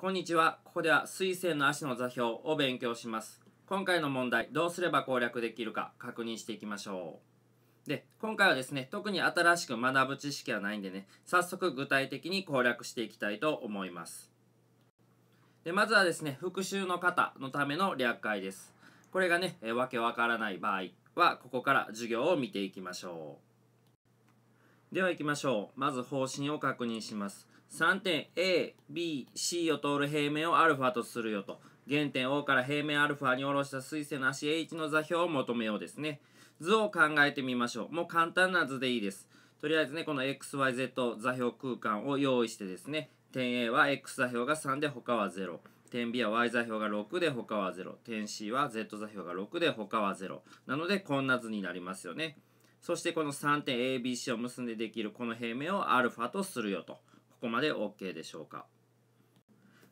こんにちは。ここでは水星の足の座標を勉強します。今回の問題、どうすれば攻略できるか確認していきましょう。で、今回はですね、特に新しく学ぶ知識はないんでね、早速具体的に攻略していきたいと思います。で、まずはですね、復習の方のための略解です。これがね、えわけわからない場合は、ここから授業を見ていきましょう。では行きましょう。まず方針を確認します。3点 A、B、C を通る平面を α とするよと。原点 O から平面 α に下ろした水線の足 H の座標を求めようですね。図を考えてみましょう。もう簡単な図でいいです。とりあえずね、この XYZ 座標空間を用意してですね、点 A は X 座標が3で他は0。点 B は Y 座標が6で他は0。点 C は Z 座標が6で他は0。なので、こんな図になりますよね。そしてこの3点 ABC を結んでできるこの平面をアルファとするよと。ここまで OK でしょうか。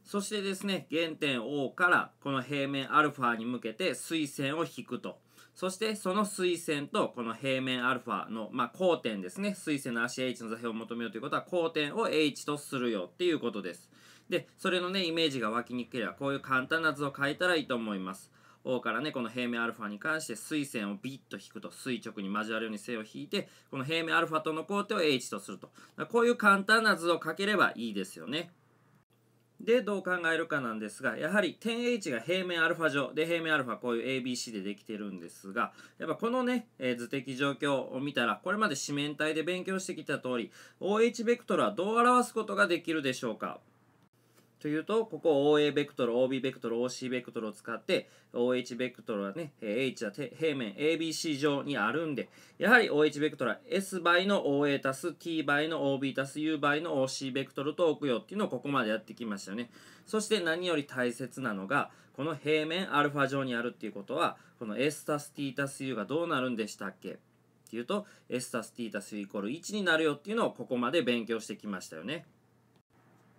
そしてですね、原点 O からこの平面 α に向けて垂線を引くと。そしてその垂線とこの平面 α の、まあ、交点ですね。垂線の足 H の座標を求めようということは交点を H とするよっていうことです。で、それのね、イメージが湧きにくければこういう簡単な図を書いたらいいと思います。O からね、この平面アルファに関して垂線をビッと引くと垂直に交わるように線を引いて、この平面アルファとの工程を H とすると。こういう簡単な図を書ければいいですよね。で、どう考えるかなんですが、やはり点 H が平面アルファ上で、平面アルファこういう ABC でできてるんですが、やっぱこのね、えー、図的状況を見たら、これまで四面体で勉強してきた通り、OH ベクトルはどう表すことができるでしょうかというと、ここ OA ベクトル、OB ベクトル、OC ベクトルを使って、OH ベクトルはね、H は平面 ABC 上にあるんで、やはり OH ベクトルは S 倍の OA たす T 倍の OB たす U 倍の OC ベクトルと置くよっていうのをここまでやってきましたよね。そして何より大切なのが、この平面 α 上にあるっていうことは、この S たす T たす U がどうなるんでしたっけっていうと、S たす T たす U イコール1になるよっていうのをここまで勉強してきましたよね。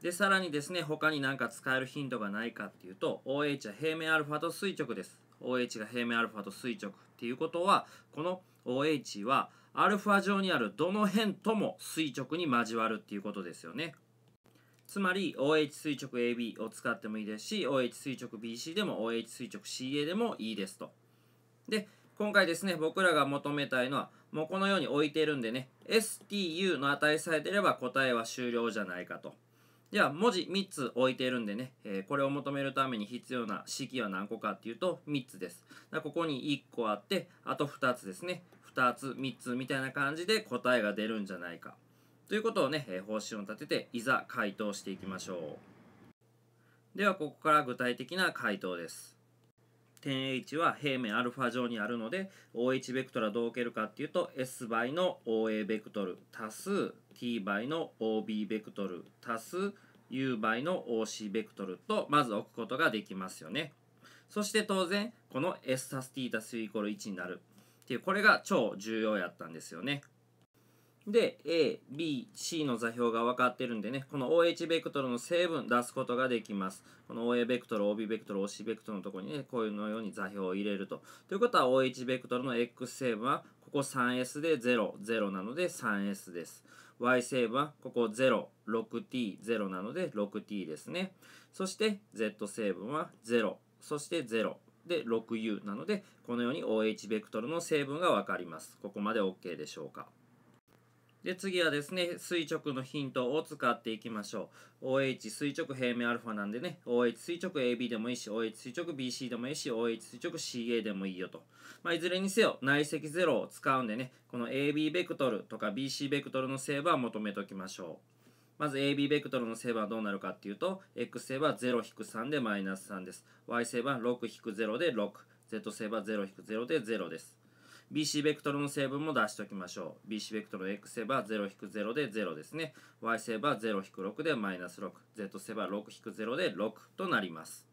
で、さらにですね、他に何か使えるヒントがないかっていうと、OH は平面 α と垂直です。OH が平面 α と垂直っていうことは、この OH は α 上にあるどの辺とも垂直に交わるっていうことですよね。つまり OH 垂直 AB を使ってもいいですし、OH 垂直 BC でも OH 垂直 CA でもいいですと。で、今回ですね、僕らが求めたいのは、もうこのように置いてるんでね、STU の値さえ出れば答えは終了じゃないかと。では文字3つ置いているんでね、えー、これを求めるために必要な式は何個かっていうと3つです。ここに1個あって、あと2つですね。2つ、3つみたいな感じで答えが出るんじゃないか。ということをね、えー、方針を立てて、いざ回答していきましょう。では、ここから具体的な回答です。点 H は平面 α 上にあるので OH ベクトルはどう受けるかっていうと S 倍の OA ベクトル足す T 倍の OB ベクトル足す U 倍の OC ベクトルとまず置くことができますよね。そして当然この S 足す T 足す U イコール1になるっていうこれが超重要やったんですよね。で、A、B、C の座標が分かってるんでね、この OH ベクトルの成分出すことができます。この OA ベクトル、OB ベクトル、OC ベクトルのところにね、こういうのように座標を入れると。ということは OH ベクトルの X 成分は、ここ 3S で0、0なので 3S です。Y 成分は、ここ0、6t、0なので 6t ですね。そして Z 成分は0、そして0、で 6u なのでこのように OH ベクトルの成分が分かります。ここまで OK でしょうか。で、次はですね、垂直のヒントを使っていきましょう。OH 垂直平面 α なんでね、OH 垂直 AB でもいいし、OH 垂直 BC でもいいし、OH 垂直 CA でもいいよと。まあ、いずれにせよ、内積0を使うんでね、この AB ベクトルとか BC ベクトルの成分は求めておきましょう。まず AB ベクトルの成分はどうなるかっていうと、X 成分は0-3でマイナス3です。Y 成分は6-0で6。Z 成分は0-0で0です。BC ベクトルの成分も出しておきましょう。BC ベクトルの X セバ0-0で0ですね。Y セバ0-6でマイナス6。Z セバ6-0で6となります。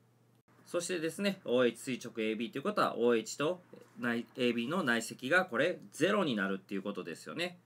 そしてですね、OH 垂直 AB ということは OH と AB の内積がこれ0になるっていうことですよね。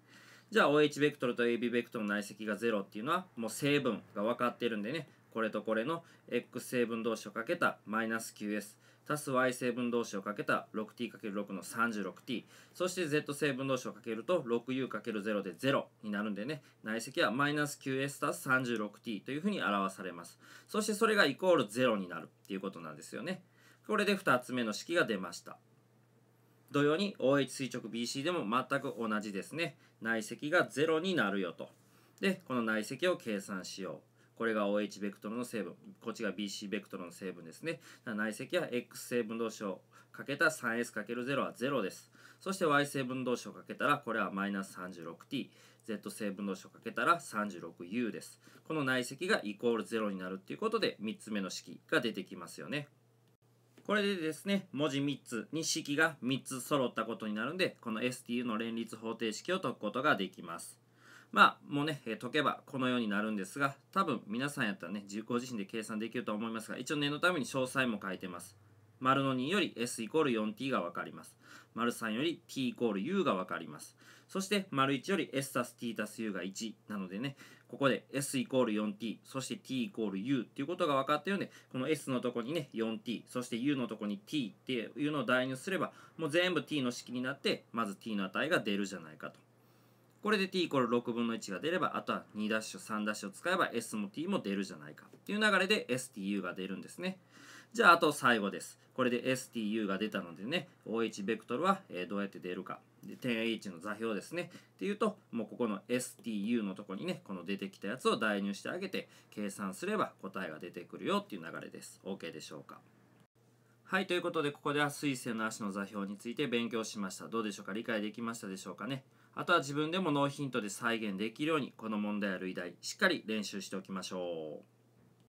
じゃあ OH ベクトルと AB ベクトルの内積が0っていうのはもう成分が分かってるんでね、これとこれの X 成分同士をかけたマイナス QS。足す y 成分同士をかけた 6t×6 の 36t そして z 成分同士をかけると 6u×0 で0になるんでね内積はマイナス 9s 足す 36t というふうに表されますそしてそれがイコール0になるっていうことなんですよねこれで2つ目の式が出ました同様に OH 垂直 BC でも全く同じですね内積が0になるよとでこの内積を計算しようこれが OH ベクトルの成分こっちが BC ベクトルの成分ですね内積は X 成分同士をかけた 3S×0 は0ですそして Y 成分同士をかけたらこれはマイナス 36t Z 成分同士をかけたら 36u ですこの内積がイコール0になるっていうことで3つ目の式が出てきますよねこれでですね、文字3つに式が3つ揃ったことになるんで、この STU の連立方程式を解くことができます。まあもうね、解けばこのようになるんですが多分皆さんやったらね自己自身で計算できると思いますが一応念のために詳細も書いてます丸の2より S イコール 4t が分かります。丸3より t イコール u が分かります。そして丸1より s たす t たす u が1なのでね、ここで s イコール 4t、そして t イコール u っていうことが分かったようで、この s のとこにね、4t、そして u のとこに t っていうのを代入すれば、もう全部 t の式になって、まず t の値が出るじゃないかと。これで t イコール6分の1が出れば、あとは2ダッシュ、3ダッシュを使えば S も t も出るじゃないかっていう流れで stu が出るんですね。じゃあ、あと最後です。これで stu が出たのでね、OH ベクトルはどうやって出るか。で、点 H の座標ですね。っていうと、もうここの stu のとこにね、この出てきたやつを代入してあげて、計算すれば答えが出てくるよっていう流れです。OK でしょうか。はい、ということで、ここでは水星の足の座標について勉強しました。どうでしょうか理解できましたでしょうかねあとは自分でもノーヒントで再現できるようにこの問題や類題しっかり練習しておきましょう。